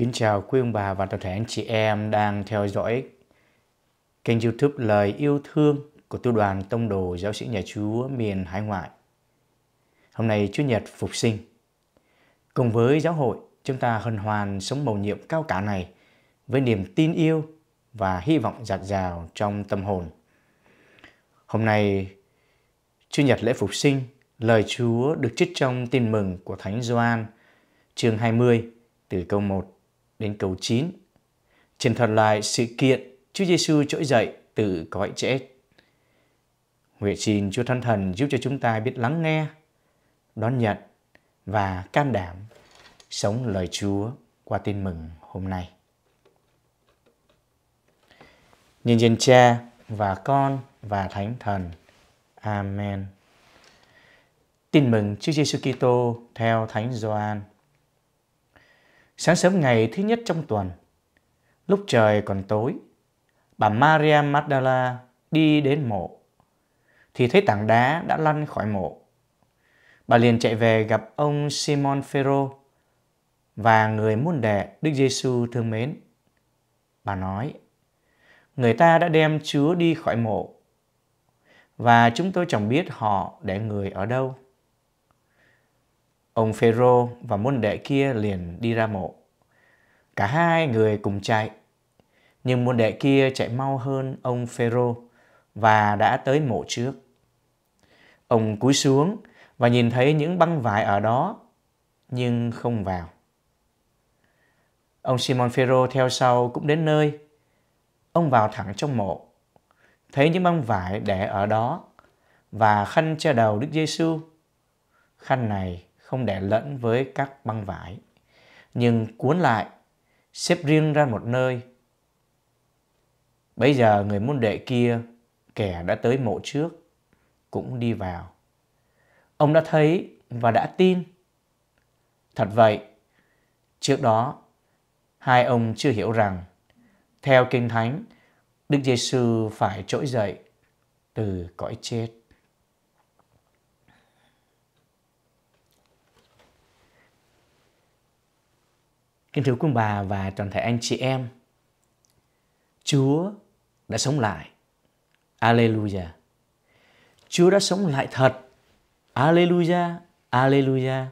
Kính chào quý ông bà và toàn thể anh chị em đang theo dõi kênh youtube Lời Yêu Thương của tu đoàn Tông Đồ Giáo sĩ Nhà Chúa miền Hải Ngoại. Hôm nay Chúa Nhật Phục Sinh. Cùng với giáo hội, chúng ta hân hoan sống mầu nhiệm cao cả này với niềm tin yêu và hy vọng dạt dào trong tâm hồn. Hôm nay, Chúa Nhật lễ Phục Sinh, lời Chúa được trích trong tin mừng của Thánh Gioan, chương 20, từ câu 1 đến câu 9. Trên thuật lại sự kiện Chúa Giêsu trỗi dậy từ cõi chết. Nguyện xin Chúa Thánh Thần giúp cho chúng ta biết lắng nghe, đón nhận và can đảm sống lời Chúa qua tin mừng hôm nay. Nhân dân Cha và Con và Thánh Thần. Amen. Tin mừng Chúa Giêsu Kitô theo Thánh Gioan. Sáng sớm ngày thứ nhất trong tuần, lúc trời còn tối, bà Maria Magdala đi đến mộ, thì thấy tảng đá đã lăn khỏi mộ. Bà liền chạy về gặp ông Simon Phêrô và người môn đệ Đức Giêsu thương mến. Bà nói: Người ta đã đem Chúa đi khỏi mộ và chúng tôi chẳng biết họ để người ở đâu. Ông Phêrô và môn đệ kia liền đi ra mộ. Cả hai người cùng chạy, nhưng môn đệ kia chạy mau hơn ông Phêrô và đã tới mộ trước. Ông cúi xuống và nhìn thấy những băng vải ở đó, nhưng không vào. Ông Simon Phêrô theo sau cũng đến nơi. Ông vào thẳng trong mộ, thấy những băng vải để ở đó và khăn che đầu Đức Giêsu. Khăn này không để lẫn với các băng vải, nhưng cuốn lại, xếp riêng ra một nơi. Bây giờ người môn đệ kia, kẻ đã tới mộ trước, cũng đi vào. Ông đã thấy và đã tin. Thật vậy, trước đó, hai ông chưa hiểu rằng, theo Kinh Thánh, Đức Giêsu phải trỗi dậy từ cõi chết. Kính thưa quý bà và toàn thể anh chị em, Chúa đã sống lại. Alleluia. Chúa đã sống lại thật. Alleluia, Alleluia.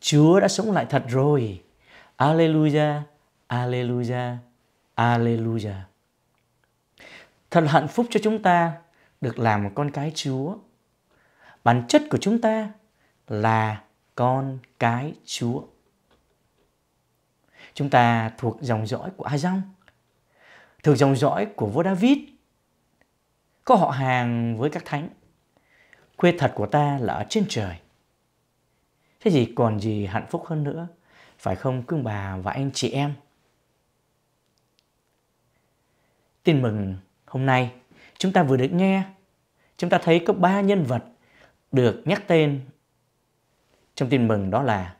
Chúa đã sống lại thật rồi. Alleluia, Alleluia, Alleluia. Thật hạnh phúc cho chúng ta được làm một con cái Chúa. Bản chất của chúng ta là con cái Chúa chúng ta thuộc dòng dõi của Azong, thuộc dòng dõi của vua David, có họ hàng với các thánh. Quê thật của ta là ở trên trời. Thế thì còn gì hạnh phúc hơn nữa, phải không cưng bà và anh chị em? Tin mừng hôm nay chúng ta vừa được nghe, chúng ta thấy có ba nhân vật được nhắc tên trong tin mừng đó là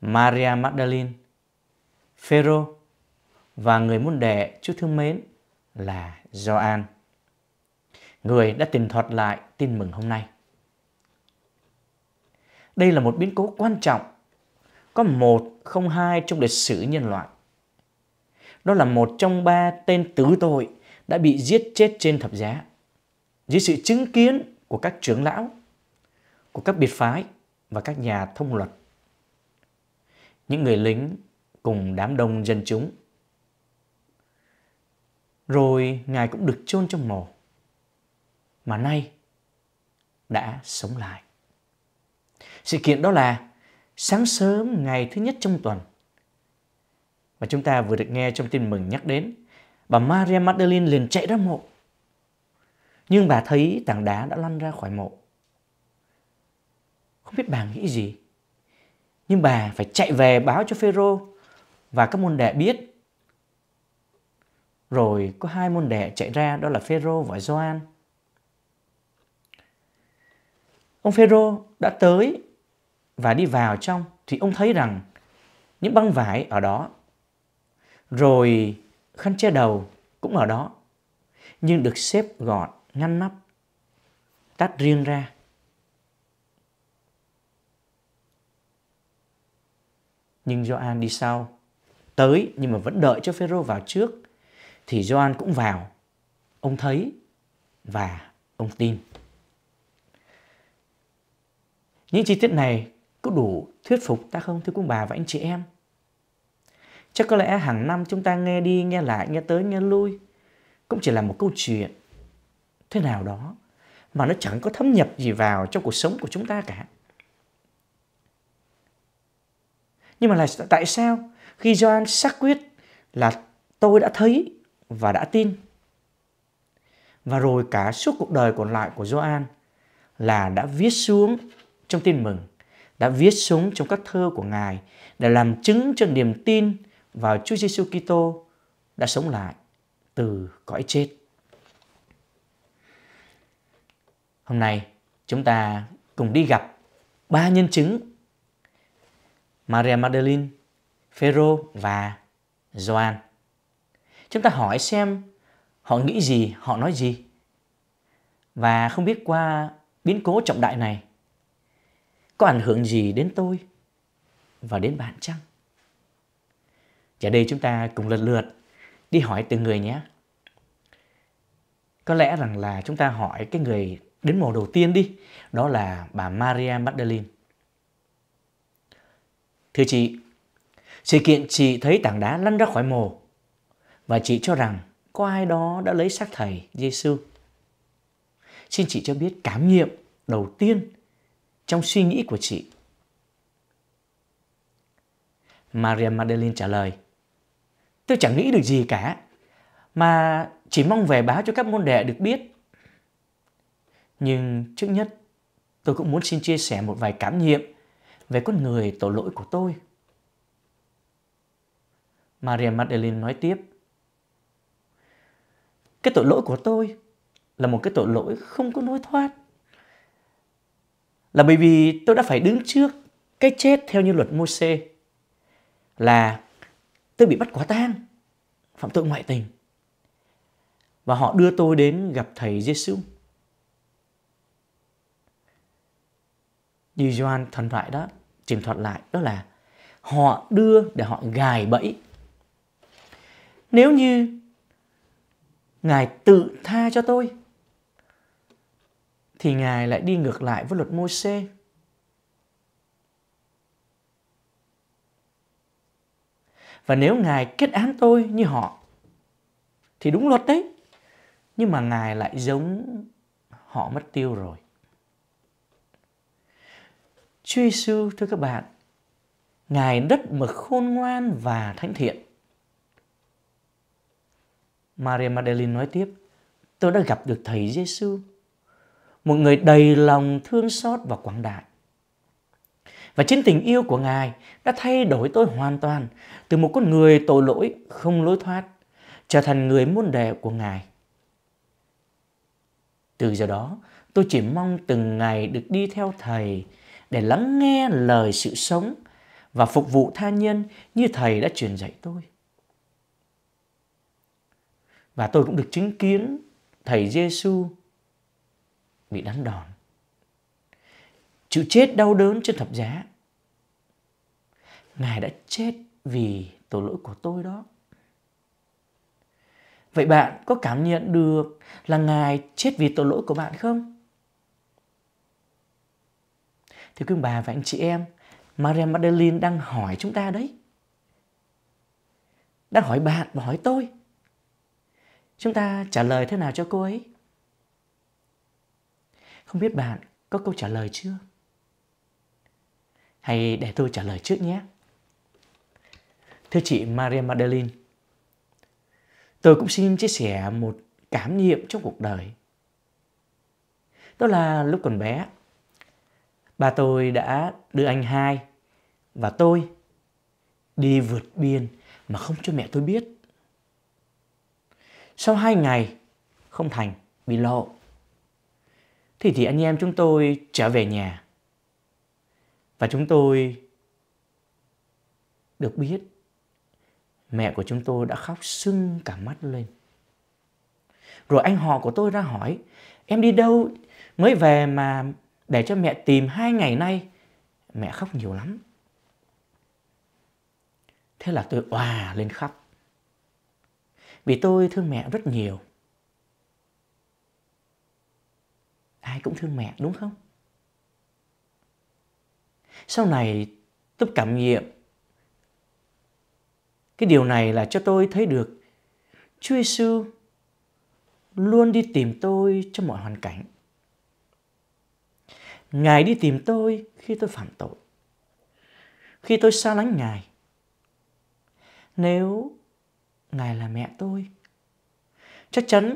Maria Magdalene, Phêrô và người môn đệ Chúa thương mến là Gioan. Người đã tìm thuật lại tin mừng hôm nay. Đây là một biến cố quan trọng, có một không hai trong lịch sử nhân loại. Đó là một trong ba tên tứ tội đã bị giết chết trên thập giá dưới sự chứng kiến của các trưởng lão, của các biệt phái và các nhà thông luật. Những người lính cùng đám đông dân chúng. Rồi ngài cũng được chôn trong mồ. Mà nay đã sống lại. Sự kiện đó là sáng sớm ngày thứ nhất trong tuần. Và chúng ta vừa được nghe trong tin mừng nhắc đến, bà Maria Magdalene liền chạy ra mộ. Nhưng bà thấy tảng đá đã lăn ra khỏi mộ. Không biết bà nghĩ gì. Nhưng bà phải chạy về báo cho Phêrô và các môn đệ biết. Rồi có hai môn đệ chạy ra đó là Phêrô và Gioan. Ông Phêrô đã tới và đi vào trong thì ông thấy rằng những băng vải ở đó rồi khăn che đầu cũng ở đó nhưng được xếp gọn ngăn nắp tách riêng ra nhưng Gioan đi sau tới nhưng mà vẫn đợi cho Phêrô vào trước thì Gioan cũng vào. Ông thấy và ông tin. Những chi tiết này có đủ thuyết phục ta không thưa quý bà và anh chị em? Chắc có lẽ hàng năm chúng ta nghe đi, nghe lại, nghe tới, nghe lui cũng chỉ là một câu chuyện thế nào đó mà nó chẳng có thấm nhập gì vào trong cuộc sống của chúng ta cả. Nhưng mà là tại sao khi Gioan xác quyết là tôi đã thấy và đã tin. Và rồi cả suốt cuộc đời còn lại của Gioan là đã viết xuống trong tin mừng, đã viết xuống trong các thơ của Ngài để làm chứng cho niềm tin vào Chúa Giêsu Kitô đã sống lại từ cõi chết. Hôm nay chúng ta cùng đi gặp ba nhân chứng Maria Magdalene, Phêrô và Gioan. Chúng ta hỏi xem họ nghĩ gì, họ nói gì. Và không biết qua biến cố trọng đại này có ảnh hưởng gì đến tôi và đến bạn chăng? Giờ đây chúng ta cùng lần lượt đi hỏi từng người nhé. Có lẽ rằng là chúng ta hỏi cái người đến mùa đầu tiên đi, đó là bà Maria Magdalene. Thưa chị, sự kiện chị thấy tảng đá lăn ra khỏi mồ và chị cho rằng có ai đó đã lấy xác thầy Giêsu. Xin chị cho biết cảm nghiệm đầu tiên trong suy nghĩ của chị. Maria Magdalene trả lời, tôi chẳng nghĩ được gì cả, mà chỉ mong về báo cho các môn đệ được biết. Nhưng trước nhất, tôi cũng muốn xin chia sẻ một vài cảm nghiệm về con người tội lỗi của tôi. Maria Magdalene nói tiếp. Cái tội lỗi của tôi là một cái tội lỗi không có lối thoát. Là bởi vì tôi đã phải đứng trước cái chết theo như luật Môi-se là tôi bị bắt quả tang, phạm tội ngoại tình. Và họ đưa tôi đến gặp thầy Giêsu. Như Doan thần thoại đó, trình thuật lại đó là họ đưa để họ gài bẫy nếu như Ngài tự tha cho tôi thì Ngài lại đi ngược lại với luật môi xê. Và nếu Ngài kết án tôi như họ thì đúng luật đấy. Nhưng mà Ngài lại giống họ mất tiêu rồi. Chúa Giêsu thưa các bạn, Ngài rất mực khôn ngoan và thánh thiện. Maria Magdalene nói tiếp, tôi đã gặp được Thầy Giêsu, một người đầy lòng thương xót và quảng đại. Và chính tình yêu của Ngài đã thay đổi tôi hoàn toàn từ một con người tội lỗi không lối thoát trở thành người môn đệ của Ngài. Từ giờ đó, tôi chỉ mong từng ngày được đi theo Thầy để lắng nghe lời sự sống và phục vụ tha nhân như Thầy đã truyền dạy tôi. Và tôi cũng được chứng kiến Thầy Giêsu bị đánh đòn. Chịu chết đau đớn trên thập giá. Ngài đã chết vì tội lỗi của tôi đó. Vậy bạn có cảm nhận được là Ngài chết vì tội lỗi của bạn không? Thưa quý bà và anh chị em, Maria Magdalene đang hỏi chúng ta đấy. Đang hỏi bạn và hỏi tôi chúng ta trả lời thế nào cho cô ấy? Không biết bạn có câu trả lời chưa? Hay để tôi trả lời trước nhé. Thưa chị Maria Madeline, tôi cũng xin chia sẻ một cảm nghiệm trong cuộc đời. Đó là lúc còn bé, ba tôi đã đưa anh hai và tôi đi vượt biên mà không cho mẹ tôi biết. Sau 2 ngày không thành, bị lộ. Thì thì anh em chúng tôi trở về nhà. Và chúng tôi được biết mẹ của chúng tôi đã khóc sưng cả mắt lên. Rồi anh họ của tôi ra hỏi, em đi đâu mới về mà để cho mẹ tìm hai ngày nay. Mẹ khóc nhiều lắm. Thế là tôi òa lên khóc vì tôi thương mẹ rất nhiều. Ai cũng thương mẹ đúng không? Sau này tôi cảm nghiệm cái điều này là cho tôi thấy được Chúa Giêsu luôn đi tìm tôi trong mọi hoàn cảnh. Ngài đi tìm tôi khi tôi phạm tội, khi tôi xa lánh Ngài. Nếu Ngài là mẹ tôi. Chắc chắn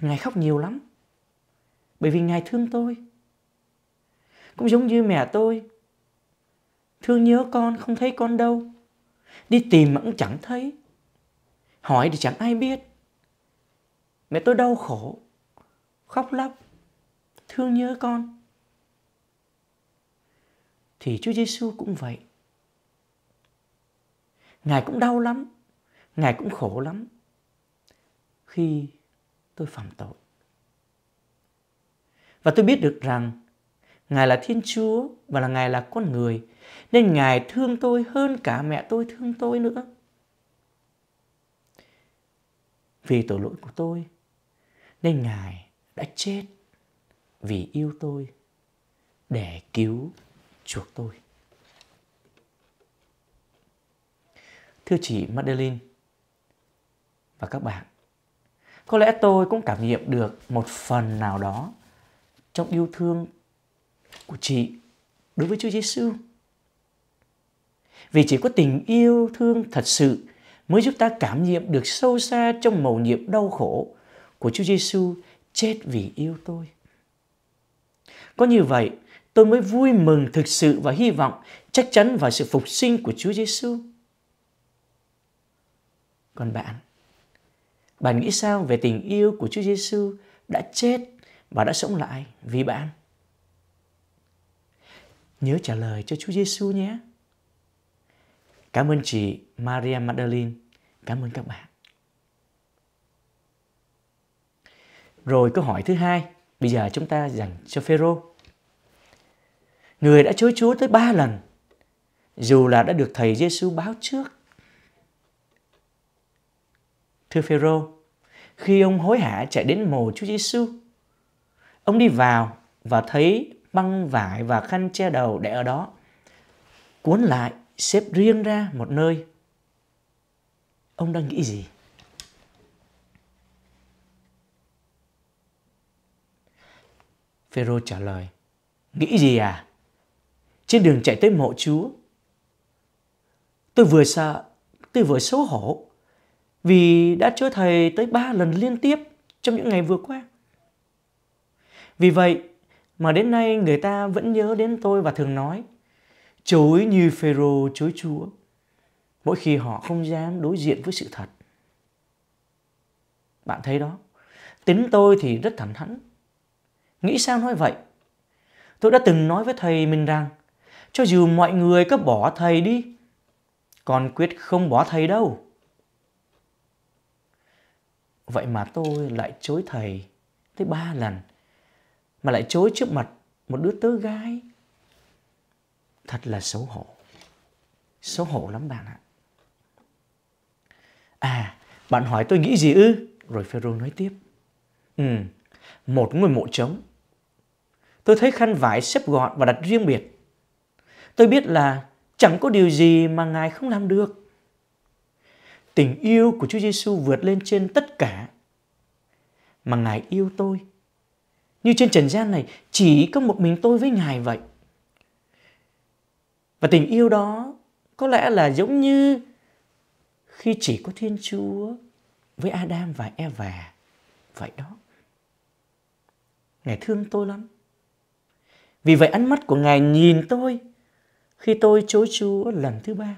Ngài khóc nhiều lắm. Bởi vì Ngài thương tôi. Cũng giống như mẹ tôi. Thương nhớ con không thấy con đâu. Đi tìm mà cũng chẳng thấy. Hỏi thì chẳng ai biết. Mẹ tôi đau khổ. Khóc lóc. Thương nhớ con. Thì Chúa Giêsu cũng vậy. Ngài cũng đau lắm Ngài cũng khổ lắm khi tôi phạm tội. Và tôi biết được rằng Ngài là Thiên Chúa và là Ngài là con người nên Ngài thương tôi hơn cả mẹ tôi thương tôi nữa. Vì tội lỗi của tôi nên Ngài đã chết vì yêu tôi để cứu chuộc tôi. Thưa chị Madeline, và các bạn. Có lẽ tôi cũng cảm nghiệm được một phần nào đó trong yêu thương của chị đối với Chúa Giêsu. Vì chỉ có tình yêu thương thật sự mới giúp ta cảm nghiệm được sâu xa trong mầu nhiệm đau khổ của Chúa Giêsu chết vì yêu tôi. Có như vậy, tôi mới vui mừng thực sự và hy vọng chắc chắn vào sự phục sinh của Chúa Giêsu. Còn bạn, bạn nghĩ sao về tình yêu của Chúa Giêsu đã chết và đã sống lại vì bạn? Nhớ trả lời cho Chúa Giêsu nhé. Cảm ơn chị Maria Magdalene. Cảm ơn các bạn. Rồi câu hỏi thứ hai, bây giờ chúng ta dành cho Phêrô. Người đã chối Chúa tới ba lần, dù là đã được thầy Giêsu báo trước thưa Phêrô, khi ông hối hả chạy đến mồ Chúa Giêsu, ông đi vào và thấy băng vải và khăn che đầu để ở đó, cuốn lại xếp riêng ra một nơi. Ông đang nghĩ gì? Phêrô trả lời: Nghĩ gì à? Trên đường chạy tới mộ Chúa, tôi vừa sợ, tôi vừa xấu hổ vì đã chữa thầy tới ba lần liên tiếp trong những ngày vừa qua. Vì vậy mà đến nay người ta vẫn nhớ đến tôi và thường nói chối như Phêrô chối Chúa mỗi khi họ không dám đối diện với sự thật. Bạn thấy đó, tính tôi thì rất thẳng thắn. Nghĩ sao nói vậy? Tôi đã từng nói với thầy mình rằng cho dù mọi người có bỏ thầy đi, còn quyết không bỏ thầy đâu Vậy mà tôi lại chối thầy tới ba lần. Mà lại chối trước mặt một đứa tớ gái. Thật là xấu hổ. Xấu hổ lắm bạn ạ. À, bạn hỏi tôi nghĩ gì ư? Rồi Phêrô nói tiếp. Ừ, một ngôi mộ trống. Tôi thấy khăn vải xếp gọn và đặt riêng biệt. Tôi biết là chẳng có điều gì mà ngài không làm được. Tình yêu của Chúa Giêsu vượt lên trên tất cả mà Ngài yêu tôi. Như trên trần gian này chỉ có một mình tôi với Ngài vậy. Và tình yêu đó có lẽ là giống như khi chỉ có Thiên Chúa với Adam và Eva vậy đó. Ngài thương tôi lắm. Vì vậy ánh mắt của Ngài nhìn tôi khi tôi chối Chúa lần thứ ba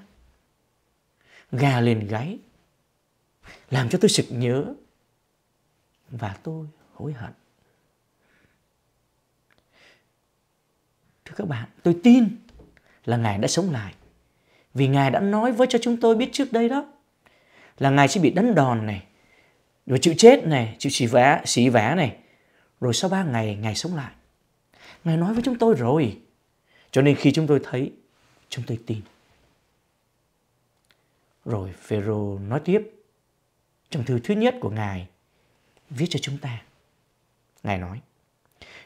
gà lên gáy làm cho tôi sực nhớ và tôi hối hận thưa các bạn tôi tin là ngài đã sống lại vì ngài đã nói với cho chúng tôi biết trước đây đó là ngài sẽ bị đánh đòn này rồi chịu chết này chịu xỉ vả xỉ vả này rồi sau ba ngày ngài sống lại ngài nói với chúng tôi rồi cho nên khi chúng tôi thấy chúng tôi tin rồi Phêrô nói tiếp trong thư thứ nhất của Ngài viết cho chúng ta. Ngài nói: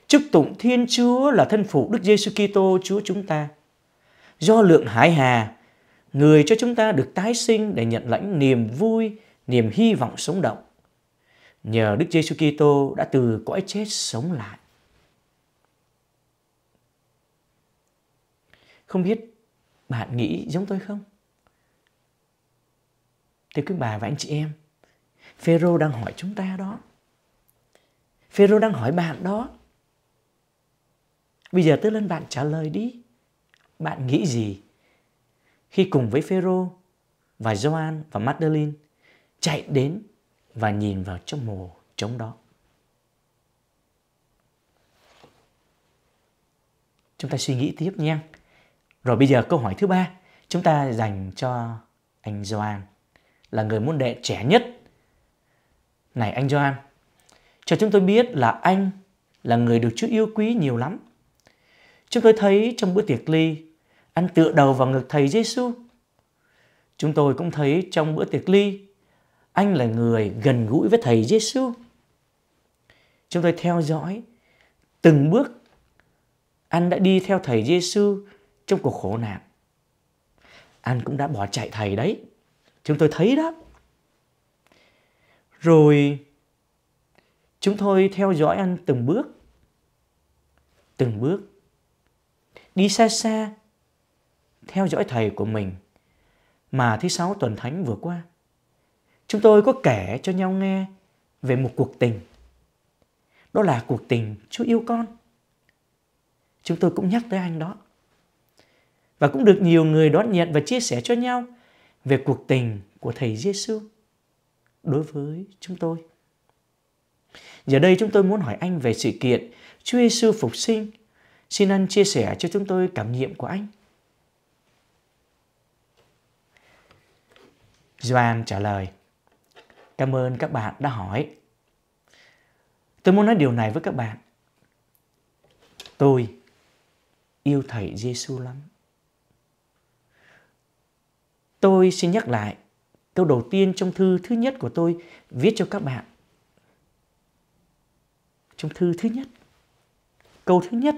Chúc tụng Thiên Chúa là thân phụ Đức Giêsu Kitô Chúa chúng ta. Do lượng hải hà, người cho chúng ta được tái sinh để nhận lãnh niềm vui, niềm hy vọng sống động. Nhờ Đức Giêsu Kitô đã từ cõi chết sống lại. Không biết bạn nghĩ giống tôi không? Thưa quý bà và anh chị em, Phêrô đang hỏi chúng ta đó. Phêrô đang hỏi bạn đó. Bây giờ tôi lên bạn trả lời đi. Bạn nghĩ gì khi cùng với Phêrô và Gioan và Magdalene chạy đến và nhìn vào trong mồ trống đó? Chúng ta suy nghĩ tiếp nha. Rồi bây giờ câu hỏi thứ ba chúng ta dành cho anh Gioan là người môn đệ trẻ nhất. Này anh Gioan, cho chúng tôi biết là anh là người được Chúa yêu quý nhiều lắm. Chúng tôi thấy trong bữa tiệc ly, anh tựa đầu vào ngực thầy Giêsu. Chúng tôi cũng thấy trong bữa tiệc ly, anh là người gần gũi với thầy Giêsu. Chúng tôi theo dõi từng bước anh đã đi theo thầy Giêsu trong cuộc khổ nạn. Anh cũng đã bỏ chạy thầy đấy chúng tôi thấy đó rồi chúng tôi theo dõi anh từng bước từng bước đi xa xa theo dõi thầy của mình mà thứ sáu tuần thánh vừa qua chúng tôi có kể cho nhau nghe về một cuộc tình đó là cuộc tình chúa yêu con chúng tôi cũng nhắc tới anh đó và cũng được nhiều người đón nhận và chia sẻ cho nhau về cuộc tình của thầy Giêsu đối với chúng tôi. Giờ đây chúng tôi muốn hỏi anh về sự kiện Chúa Giêsu phục sinh. Xin anh chia sẻ cho chúng tôi cảm nghiệm của anh. Doan trả lời. Cảm ơn các bạn đã hỏi. Tôi muốn nói điều này với các bạn. Tôi yêu thầy Giêsu lắm. Tôi xin nhắc lại câu đầu tiên trong thư thứ nhất của tôi viết cho các bạn. Trong thư thứ nhất, câu thứ nhất.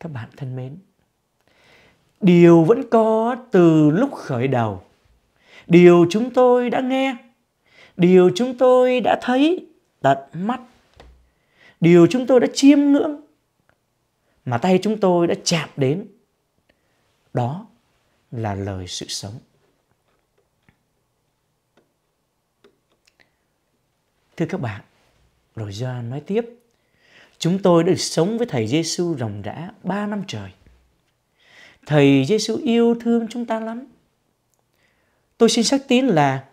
Các bạn thân mến, điều vẫn có từ lúc khởi đầu. Điều chúng tôi đã nghe, điều chúng tôi đã thấy tận mắt, điều chúng tôi đã chiêm ngưỡng mà tay chúng tôi đã chạm đến đó là lời sự sống. Thưa các bạn, rồi John nói tiếp, chúng tôi được sống với Thầy Giêsu ròng rã ba năm trời. Thầy Giêsu yêu thương chúng ta lắm. Tôi xin xác tín là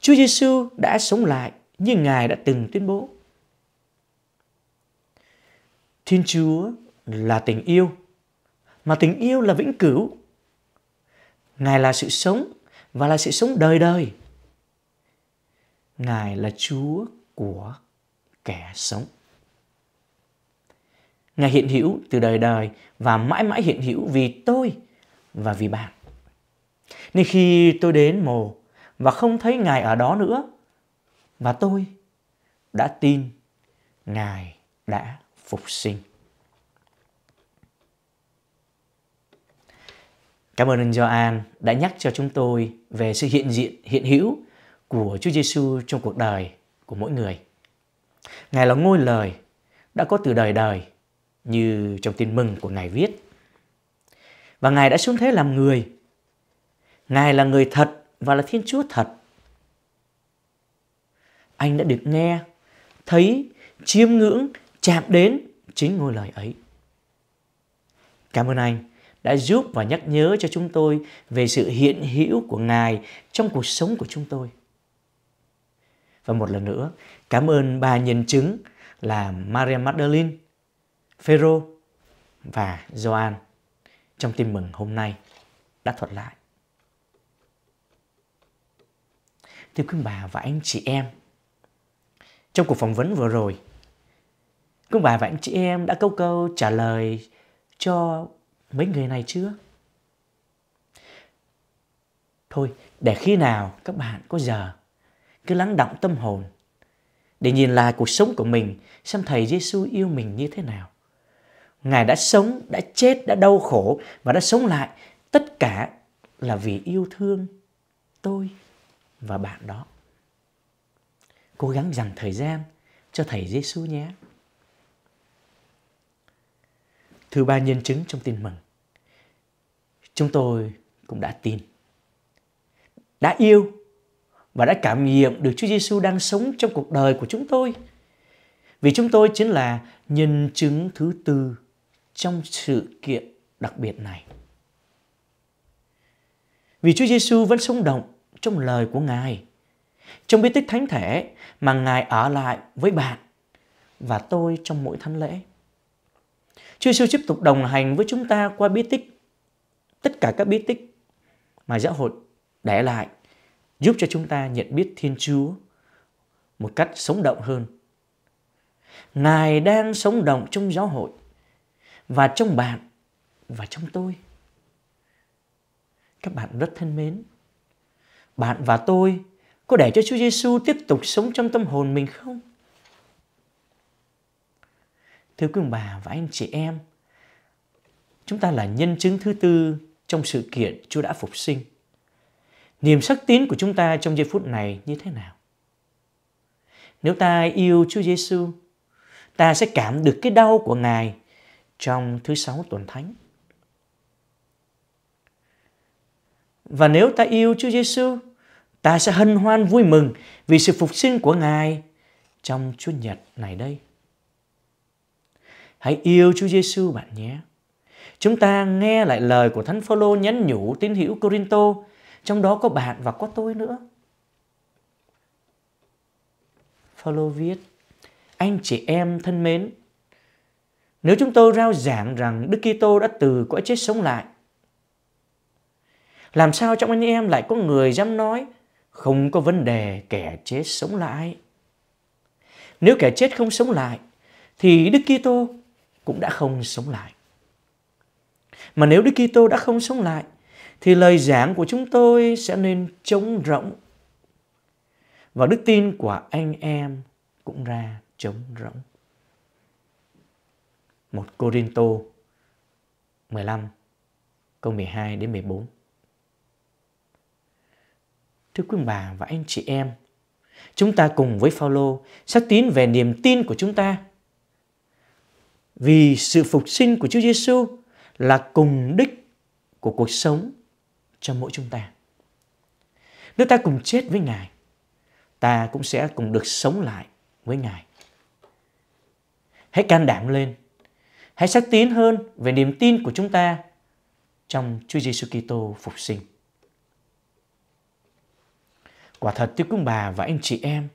Chúa Giêsu đã sống lại như Ngài đã từng tuyên bố. Thiên Chúa là tình yêu, mà tình yêu là vĩnh cửu. Ngài là sự sống và là sự sống đời đời. Ngài là Chúa của kẻ sống. Ngài hiện hữu từ đời đời và mãi mãi hiện hữu vì tôi và vì bạn. Nên khi tôi đến mồ và không thấy Ngài ở đó nữa, và tôi đã tin Ngài đã phục sinh. Cảm ơn anh Gioan đã nhắc cho chúng tôi về sự hiện diện, hiện hữu của Chúa Giêsu trong cuộc đời của mỗi người. Ngài là ngôi lời đã có từ đời đời như trong tin mừng của Ngài viết. Và Ngài đã xuống thế làm người. Ngài là người thật và là Thiên Chúa thật. Anh đã được nghe, thấy, chiêm ngưỡng, chạm đến chính ngôi lời ấy. Cảm ơn anh đã giúp và nhắc nhớ cho chúng tôi về sự hiện hữu của Ngài trong cuộc sống của chúng tôi. Và một lần nữa, cảm ơn ba nhân chứng là Maria Magdalene, Phêrô và Gioan trong tin mừng hôm nay đã thuật lại. Thưa quý bà và anh chị em, trong cuộc phỏng vấn vừa rồi, quý bà và anh chị em đã câu câu trả lời cho mấy người này chưa? Thôi, để khi nào các bạn có giờ, cứ lắng động tâm hồn để nhìn lại cuộc sống của mình xem thầy Giêsu yêu mình như thế nào. Ngài đã sống, đã chết, đã đau khổ và đã sống lại tất cả là vì yêu thương tôi và bạn đó. Cố gắng dành thời gian cho thầy Giêsu nhé. Thứ ba nhân chứng trong tin mừng chúng tôi cũng đã tin, đã yêu và đã cảm nghiệm được Chúa Giêsu đang sống trong cuộc đời của chúng tôi. Vì chúng tôi chính là nhân chứng thứ tư trong sự kiện đặc biệt này. Vì Chúa Giêsu vẫn sống động trong lời của Ngài, trong bí tích thánh thể mà Ngài ở lại với bạn và tôi trong mỗi thánh lễ. Chúa Giêsu tiếp tục đồng hành với chúng ta qua bí tích tất cả các bí tích mà giáo hội để lại giúp cho chúng ta nhận biết Thiên Chúa một cách sống động hơn. Ngài đang sống động trong giáo hội và trong bạn và trong tôi. Các bạn rất thân mến. Bạn và tôi có để cho Chúa Giêsu tiếp tục sống trong tâm hồn mình không? Thưa quý ông bà và anh chị em, chúng ta là nhân chứng thứ tư trong sự kiện Chúa đã phục sinh. Niềm sắc tín của chúng ta trong giây phút này như thế nào? Nếu ta yêu Chúa Giêsu, ta sẽ cảm được cái đau của Ngài trong thứ sáu tuần thánh. Và nếu ta yêu Chúa Giêsu, ta sẽ hân hoan vui mừng vì sự phục sinh của Ngài trong Chúa Nhật này đây. Hãy yêu Chúa Giêsu bạn nhé. Chúng ta nghe lại lời của Thánh Phaolô nhắn nhủ tín hữu Corinto, trong đó có bạn và có tôi nữa. Phaolô viết: Anh chị em thân mến, nếu chúng tôi rao giảng rằng Đức Kitô đã từ cõi chết sống lại, làm sao trong anh em lại có người dám nói không có vấn đề kẻ chết sống lại? Nếu kẻ chết không sống lại thì Đức Kitô cũng đã không sống lại mà nếu Đức Kitô đã không sống lại thì lời giảng của chúng tôi sẽ nên trống rỗng và đức tin của anh em cũng ra trống rỗng. một 1 Corinto 15 câu 12 đến 14. Thưa quý bà và anh chị em, chúng ta cùng với Phaolô xác tín về niềm tin của chúng ta. Vì sự phục sinh của Chúa Giêsu là cùng đích của cuộc sống cho mỗi chúng ta. Nếu ta cùng chết với Ngài, ta cũng sẽ cùng được sống lại với Ngài. Hãy can đảm lên, hãy xác tín hơn về niềm tin của chúng ta trong Chúa Giêsu Kitô phục sinh. Quả thật thưa quý bà và anh chị em,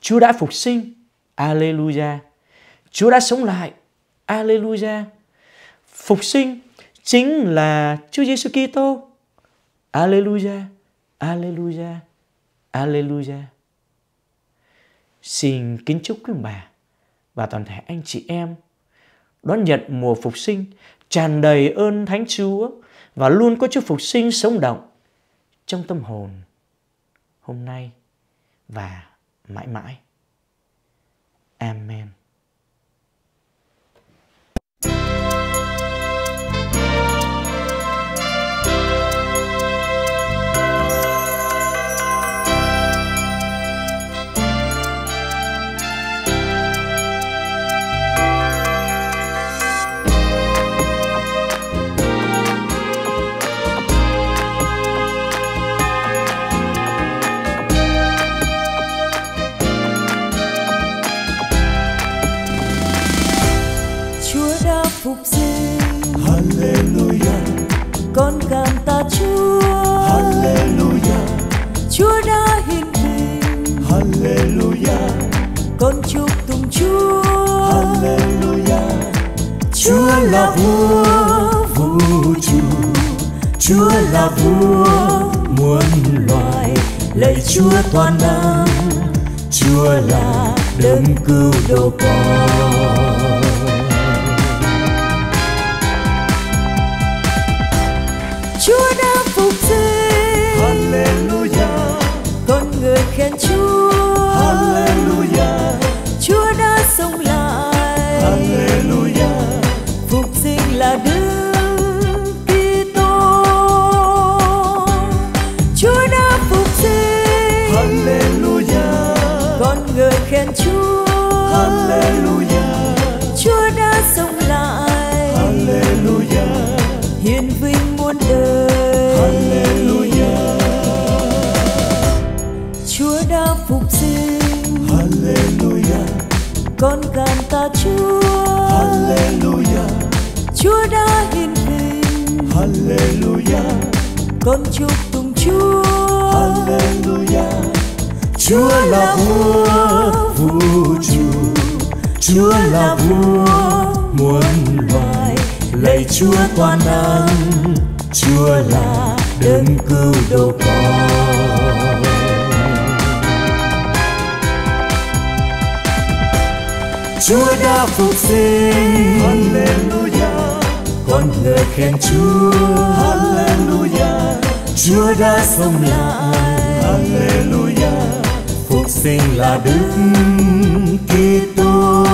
Chúa đã phục sinh, Alleluia. Chúa đã sống lại, Alleluia phục sinh chính là Chúa Giêsu Kitô. Alleluia, Alleluia, Alleluia. Xin kính chúc quý bà và toàn thể anh chị em đón nhận mùa phục sinh tràn đầy ơn Thánh Chúa và luôn có Chúa phục sinh sống động trong tâm hồn hôm nay và mãi mãi. lạy chúa toàn năng chúa là đấng cứu độ con chúa đã phục sinh hallelujah con người khen chúa hallelujah chúa đã sống lại hallelujah con cảm tạ Chúa Hallelujah Chúa đã hiện hình Hallelujah con chúc tụng Chúa Hallelujah Chúa là vua vũ trụ Chúa là vua muôn loài lạy Chúa toàn năng Chúa là đấng cứu độ con Chúa đã phục sinh. Hallelujah. Con người khen Chúa. Hallelujah. Chúa đã sống lại. Hallelujah. Phục sinh là Đức Kitô.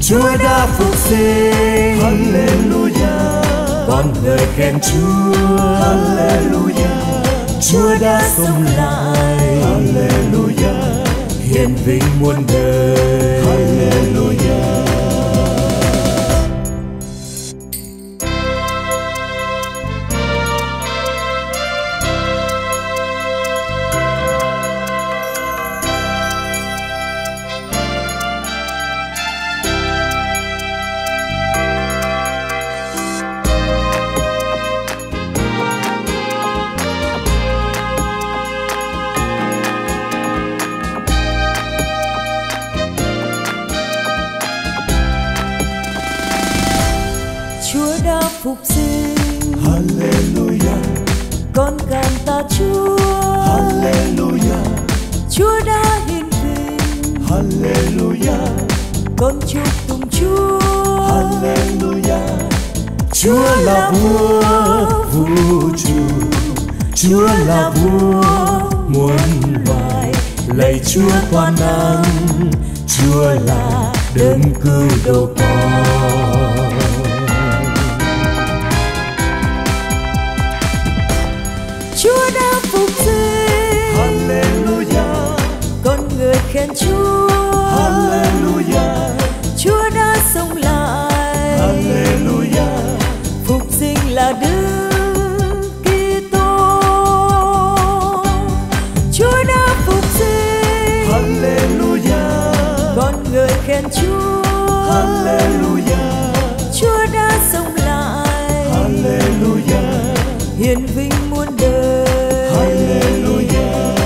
Chúa đã phục sinh. Hallelujah. Con người khen Chúa. Hallelujah. Chúa đã sống lại. Hallelujah hiển vinh muôn đời lạy chúa toàn năng chúa là đấng cứu độ con chúa đã phục sinh hallelujah con người khen chúa hallelujah chúa đã sống lại hallelujah phục sinh là đấng hiền vinh muôn đời Hallelujah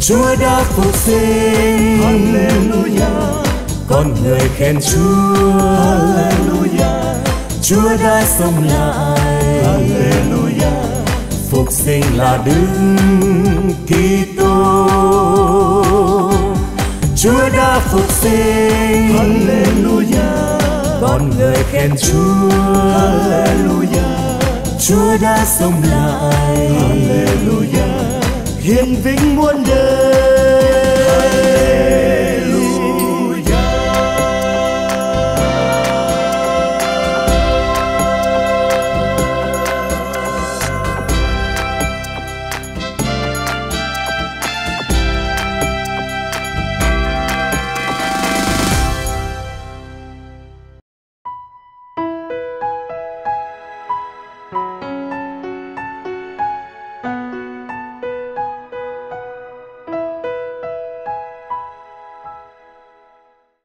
Chúa đã phục sinh Hallelujah con người khen Chúa Hallelujah Chúa đã sống lại Hallelujah phục sinh là Đức Kitô Chúa đã phục sinh Hallelujah con người khen Chúa Hallelujah Chúa đã sống lại Hallelujah hiền vinh muôn đời